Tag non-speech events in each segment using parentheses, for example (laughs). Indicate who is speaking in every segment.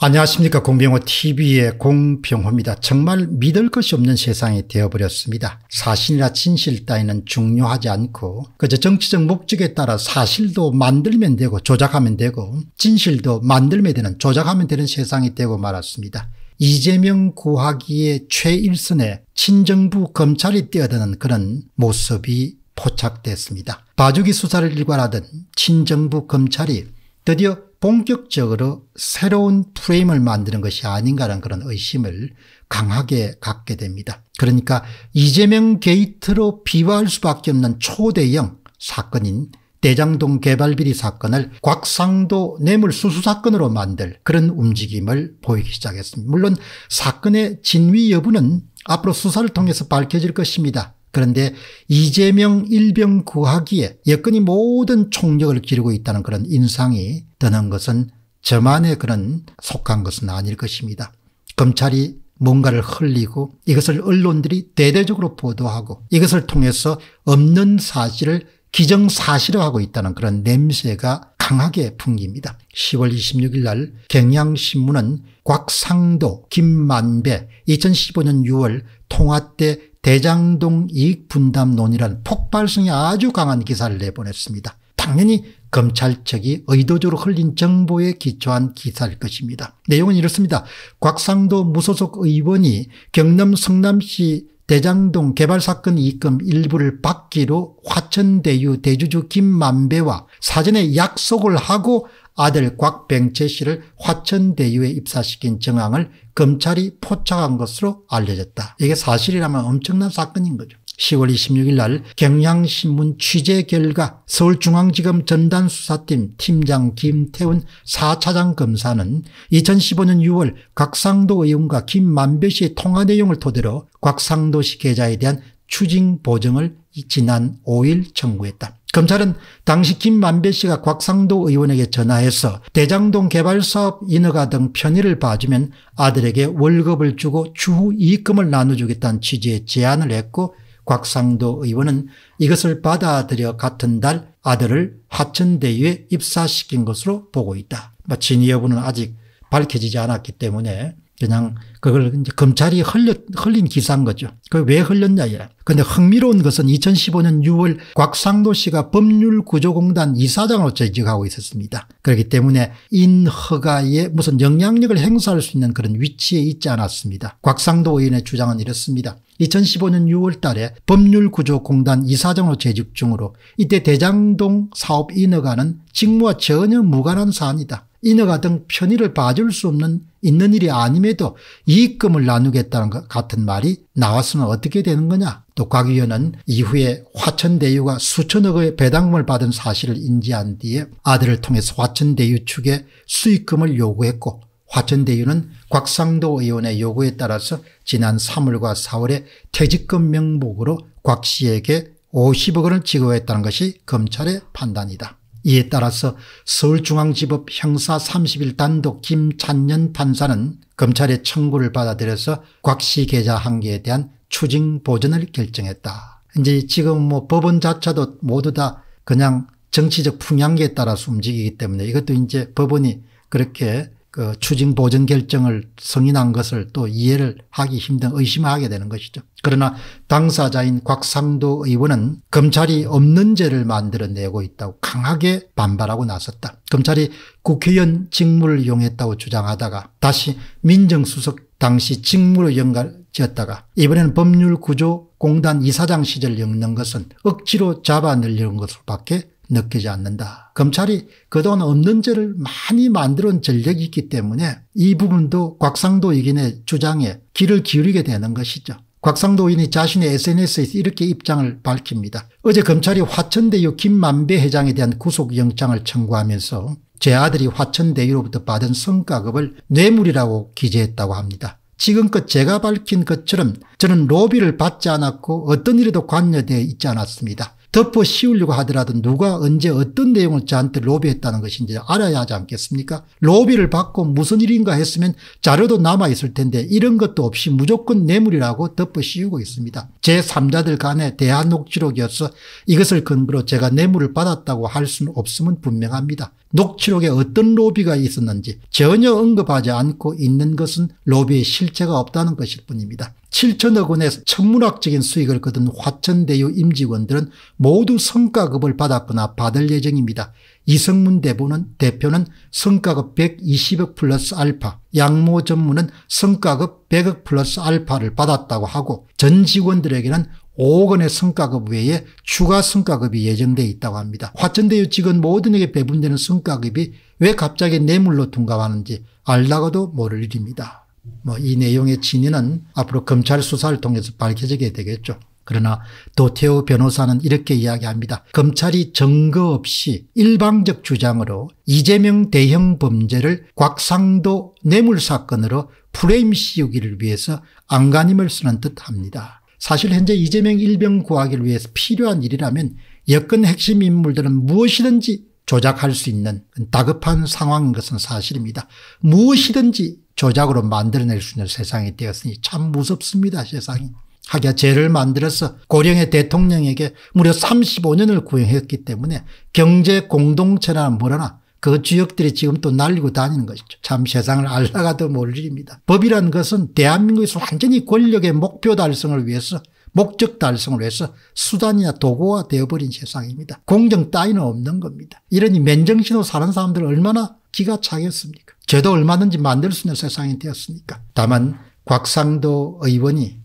Speaker 1: 안녕하십니까 공병호TV의 공병호입니다. 정말 믿을 것이 없는 세상이 되어버렸습니다. 사실이나 진실 따위는 중요하지 않고 그저 정치적 목적에 따라 사실도 만들면 되고 조작하면 되고 진실도 만들면 되는 조작하면 되는 세상이 되고 말았습니다. 이재명 구하기의 최일선에 친정부 검찰이 뛰어드는 그런 모습이 포착됐습니다. 바주기 수사를 일관하던 친정부 검찰이 드디어 본격적으로 새로운 프레임을 만드는 것이 아닌가라는 그런 의심을 강하게 갖게 됩니다. 그러니까 이재명 게이트로 비화할 수밖에 없는 초대형 사건인 대장동 개발비리 사건을 곽상도 뇌물 수수 사건으로 만들 그런 움직임을 보이기 시작했습니다. 물론 사건의 진위 여부는 앞으로 수사를 통해서 밝혀질 것입니다. 그런데 이재명 일병 구하기에 여건이 모든 총력을 기르고 있다는 그런 인상이 드는 것은 저만의 그런 속한 것은 아닐 것입니다. 검찰이 뭔가를 흘리고 이것을 언론들이 대대적으로 보도하고 이것을 통해서 없는 사실을 기정사실화하고 있다는 그런 냄새가 강하게 풍깁니다. 10월 26일 날 경향신문은 곽상도, 김만배 2015년 6월 통화 때 대장동 이익분담론이란 폭발성이 아주 강한 기사를 내보냈습니다. 당연히 검찰 측이 의도적으로 흘린 정보에 기초한 기사일 것입니다. 내용은 이렇습니다. 곽상도 무소속 의원이 경남 성남시 대장동 개발사건 이금 일부를 받기로 화천대유 대주주 김만배와 사전에 약속을 하고 아들 곽병채 씨를 화천대유에 입사시킨 정황을 검찰이 포착한 것으로 알려졌다. 이게 사실이라면 엄청난 사건인 거죠. 10월 26일 날 경향신문 취재 결과 서울중앙지검 전단수사팀 팀장 김태훈 4차장 검사는 2015년 6월 곽상도 의원과 김만배 씨의 통화 내용을 토대로 곽상도 씨 계좌에 대한 추징 보정을 지난 5일 청구했다. 검찰은 당시 김만배 씨가 곽상도 의원에게 전화해서 대장동 개발사업 인허가 등 편의를 봐주면 아들에게 월급을 주고 추후 이익금을 나눠주겠다는 취지의 제안을 했고 곽상도 의원은 이것을 받아들여 같은 달 아들을 하천대유에 입사시킨 것으로 보고 있다. 뭐 진위 여부는 아직 밝혀지지 않았기 때문에 그냥 그걸 이제 검찰이 흘려, 흘린 기사인 거죠. 그왜 흘렸냐 이래. 근데 흥미로운 것은 2015년 6월 곽상도 씨가 법률구조공단 이사장으로 재직하고 있었습니다. 그렇기 때문에 인허가에 무슨 영향력을 행사할 수 있는 그런 위치에 있지 않았습니다. 곽상도 의원의 주장은 이렇습니다. 2015년 6월 달에 법률구조공단 이사장으로 재직 중으로 이때 대장동 사업 인허가는 직무와 전혀 무관한 사안이다. 인허가 등 편의를 봐줄 수 없는 있는 일이 아님에도 이익금을 나누겠다는 것 같은 말이 나왔으면 어떻게 되는 거냐. 독학위원은 이후에 화천대유가 수천억의 배당금을 받은 사실을 인지한 뒤에 아들을 통해서 화천대유 측에 수익금을 요구했고 화천대유는 곽상도 의원의 요구에 따라서 지난 3월과 4월에 퇴직금 명목으로 곽 씨에게 50억 원을 지급했다는 것이 검찰의 판단이다. 이에 따라서 서울중앙지법 형사 31단독 김찬년 판사는 검찰의 청구를 받아들여서 곽씨 계좌 한개에 대한 추징 보전을 결정했다. 이제 지금 뭐 법원 자체도 모두 다 그냥 정치적 풍향기에 따라서 움직이기 때문에 이것도 이제 법원이 그렇게 그 추징 보전 결정을 승인한 것을 또 이해를 하기 힘든 의심하게 되는 것이죠. 그러나 당사자인 곽상도 의원은 검찰이 없는 죄를 만들어내고 있다고 강하게 반발하고 나섰다. 검찰이 국회의원 직무를 이용했다고 주장하다가 다시 민정수석 당시 직무로 연관 지었다가 이번에는 법률구조 공단 이사장 시절 엮는 것은 억지로 잡아 늘리는 것으로밖에 느끼지 않는다. 검찰이 그동안 없는 죄를 많이 만들어온 전력이 있기 때문에 이 부분도 곽상도 의견의 주장에 귀를 기울이게 되는 것이죠. 곽상도 의원이 자신의 SNS에서 이렇게 입장을 밝힙니다. 어제 검찰이 화천대유 김만배 회장에 대한 구속영장을 청구하면서 제 아들이 화천대유로부터 받은 성과급을 뇌물이라고 기재했다고 합니다. 지금껏 그 제가 밝힌 것처럼 저는 로비를 받지 않았고 어떤 일에도 관여되어 있지 않았습니다. 덮어 씌우려고 하더라도 누가 언제 어떤 내용을 저한테 로비했다는 것인지 알아야 하지 않겠습니까? 로비를 받고 무슨 일인가 했으면 자료도 남아있을 텐데 이런 것도 없이 무조건 뇌물이라고 덮어 씌우고 있습니다. 제3자들 간의 대한 녹취록이어서 이것을 근거로 제가 뇌물을 받았다고 할 수는 없음은 분명합니다. 녹취록에 어떤 로비가 있었는지 전혀 언급하지 않고 있는 것은 로비의 실체가 없다는 것일 뿐입니다. 7천억 원의 천문학적인 수익을 거둔 화천대유 임직원들은 모두 성과급을 받았거나 받을 예정입니다. 이성문 대보는 대표는 성과급 120억 플러스 알파, 양모 전무는 성과급 100억 플러스 알파를 받았다고 하고 전 직원들에게는 5억 원의 성과급 외에 추가 성과급이 예정되어 있다고 합니다. 화천대유 직원 모든에게 배분되는 성과급이 왜 갑자기 뇌물로 둔갑하는지 알다가도 모를 일입니다. 뭐 이 내용의 진위는 앞으로 검찰 수사를 통해서 밝혀지게 되겠죠. 그러나 도태호 변호사는 이렇게 이야기합니다. 검찰이 증거 없이 일방적 주장으로 이재명 대형 범죄를 곽상도 뇌물 사건으로 프레임 씌우기를 위해서 안간힘을 쓰는 듯합니다. 사실 현재 이재명 일병 구하기를 위해서 필요한 일이라면 여권 핵심 인물들은 무엇이든지 조작할 수 있는 다급한 상황인 것은 사실입니다. 무엇이든지 조작으로 만들어낼 수 있는 세상이 되었으니 참 무섭습니다. 세상이. 하기야 죄를 만들어서 고령의 대통령에게 무려 35년을 구형했기 때문에 경제 공동체나 뭐라나 그 주역들이 지금 또 날리고 다니는 것이죠. 참 세상을 알다가도 모를 일입니다. 법이라는 것은 대한민국에서 완전히 권력의 목표 달성을 위해서 목적 달성을 위해서 수단이나 도구가 되어버린 세상입니다. 공정 따위는 없는 겁니다. 이러니 맨정신으로 사는 사람들 얼마나 기가 차겠습니까? 죄도 얼마든지 만들 수 있는 세상이 되었으니까. 다만 곽상도 의원이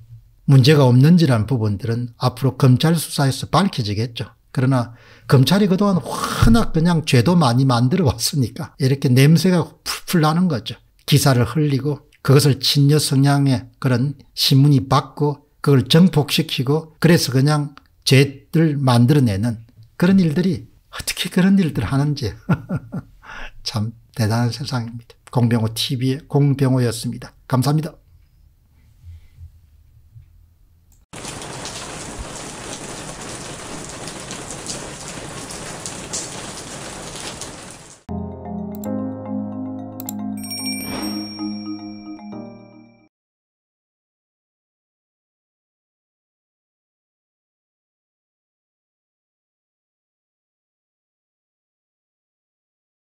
Speaker 1: 문제가 없는지라는 부분들은 앞으로 검찰 수사에서 밝혀지겠죠. 그러나 검찰이 그동안 워낙 그냥 죄도 많이 만들어 왔으니까 이렇게 냄새가 풀풀 나는 거죠. 기사를 흘리고 그것을 친여 성향의 그런 신문이 받고 그걸 정폭시키고 그래서 그냥 죄들 만들어내는 그런 일들이 어떻게 그런 일들 하는지 (laughs) 참 대단한 세상입니다. 공병호 TV의 공병호였습니다. 감사합니다.